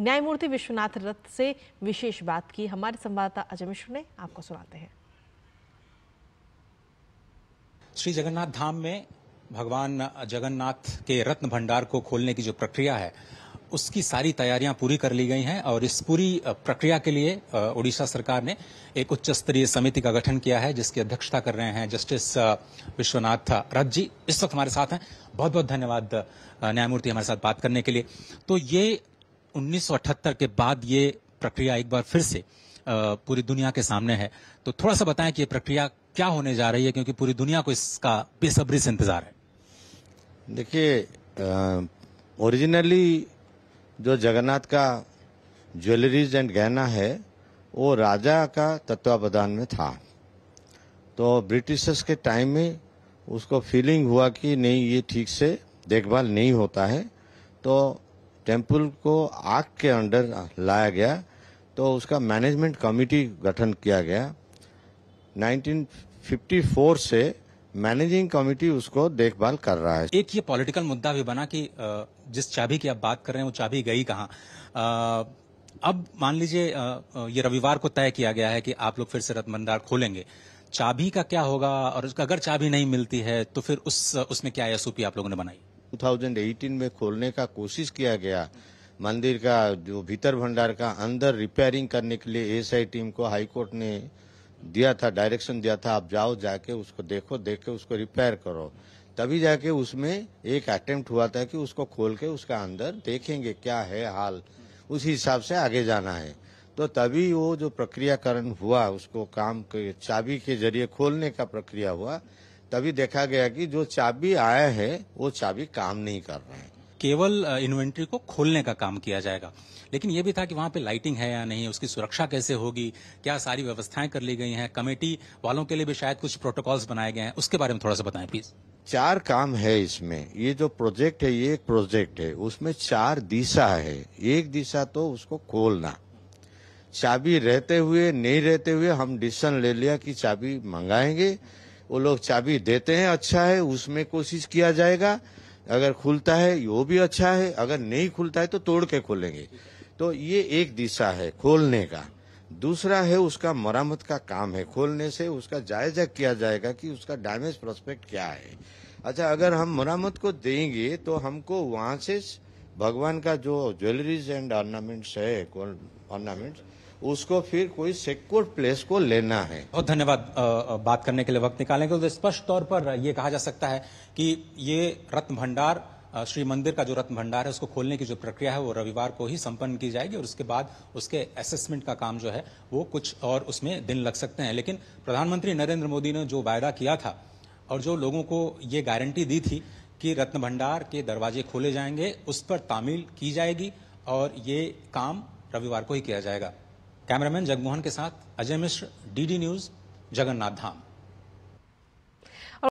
न्यायमूर्ति विश्वनाथ रथ से विशेष बात की हमारे संवाददाता अजय मिश्र ने आपको सुनाते हैं श्री जगन्नाथ धाम में भगवान जगन्नाथ के रत्न भंडार को खोलने की जो प्रक्रिया है उसकी सारी तैयारियां पूरी कर ली गई हैं और इस पूरी प्रक्रिया के लिए ओडिशा सरकार ने एक उच्च स्तरीय समिति का गठन किया है जिसकी अध्यक्षता कर रहे हैं जस्टिस विश्वनाथ रथ जी इस वक्त हमारे साथ हैं बहुत बहुत धन्यवाद न्यायमूर्ति हमारे साथ बात करने के लिए तो ये 1978 के बाद ये प्रक्रिया एक बार फिर से पूरी दुनिया के सामने है तो थोड़ा सा बताएं कि ये प्रक्रिया क्या होने जा रही है क्योंकि पूरी दुनिया को इसका बेसब्री से इंतजार है देखिए ओरिजिनली जो जगन्नाथ का ज्वेलरीज एंड गहना है वो राजा का तत्वावधान में था तो ब्रिटिशर्स के टाइम में उसको फीलिंग हुआ कि नहीं ये ठीक से देखभाल नहीं होता है तो टेम्पल को आग के अंडर लाया गया तो उसका मैनेजमेंट कमिटी गठन किया गया 1954 से मैनेजिंग कमिटी उसको देखभाल कर रहा है एक ये पॉलिटिकल मुद्दा भी बना कि जिस चाबी की आप बात कर रहे हैं वो चाबी गई कहाँ अब मान लीजिए ये रविवार को तय किया गया है कि आप लोग फिर से रथ मंदार खोलेंगे चाबी का क्या होगा और उसका अगर चाबी नहीं मिलती है तो फिर उस उसमें क्या एसओपी आप लोगों ने बनाई 2018 में खोलने का कोशिश किया गया मंदिर का जो भीतर भंडार का अंदर रिपेयरिंग करने के लिए एएसआई टीम को हाईकोर्ट ने दिया था डायरेक्शन दिया था आप जाओ जाके उसको देखो देख के उसको रिपेयर करो तभी जाके उसमें एक अटेम्प्ट हुआ था कि उसको खोल के उसका अंदर देखेंगे क्या है हाल उस हिसाब से आगे जाना है तो तभी वो जो प्रक्रियाकरण हुआ उसको काम के चाबी के जरिए खोलने का प्रक्रिया हुआ तभी देखा गया कि जो चाबी आए हैं वो चाबी काम नहीं कर रहे हैं केवल इन्वेंट्री को खोलने का काम किया जाएगा लेकिन ये भी था कि वहाँ पे लाइटिंग है या नहीं उसकी सुरक्षा कैसे होगी क्या सारी व्यवस्थाएं कर ली गई हैं कमेटी वालों के लिए भी शायद कुछ प्रोटोकॉल्स बनाए गए हैं उसके बारे में थोड़ा सा बताएं प्लीज चार काम है इसमें ये जो प्रोजेक्ट है ये एक प्रोजेक्ट है उसमें चार दिशा है एक दिशा तो उसको खोलना चाबी रहते हुए नहीं रहते हुए हम डिसीजन ले लिया कि चाबी मंगाएंगे वो लोग चाबी देते हैं अच्छा है उसमें कोशिश किया जाएगा अगर खुलता है वो भी अच्छा है अगर नहीं खुलता है तो तोड़ के खोलेंगे तो ये एक दिशा है खोलने का दूसरा है उसका मरम्मत का काम है खोलने से उसका जायजा किया जाएगा कि उसका डैमेज प्रोस्पेक्ट क्या है अच्छा अगर हम मरम्मत को देंगे तो हमको वहां से भगवान का जो ज्वेलरीज एंड ऑर्नामेंट्स है ऑर्नामेंट्स उसको फिर कोई सिक्योर प्लेस को लेना है बहुत धन्यवाद बात करने के लिए वक्त निकालेंगे तो स्पष्ट तौर पर यह कहा जा सकता है कि ये रत्न भंडार श्री मंदिर का जो रत्न भंडार है उसको खोलने की जो प्रक्रिया है वो रविवार को ही संपन्न की जाएगी और उसके बाद उसके असेसमेंट का काम जो है वो कुछ और उसमें दिन लग सकते हैं लेकिन प्रधानमंत्री नरेंद्र मोदी ने जो वायदा किया था और जो लोगों को ये गारंटी दी थी कि रत्न भंडार के दरवाजे खोले जाएंगे उस पर तामील की जाएगी और ये काम रविवार को ही किया जाएगा कैमरामैन जगमोहन के साथ अजय मिश्र डीडी न्यूज जगन्नाथ धाम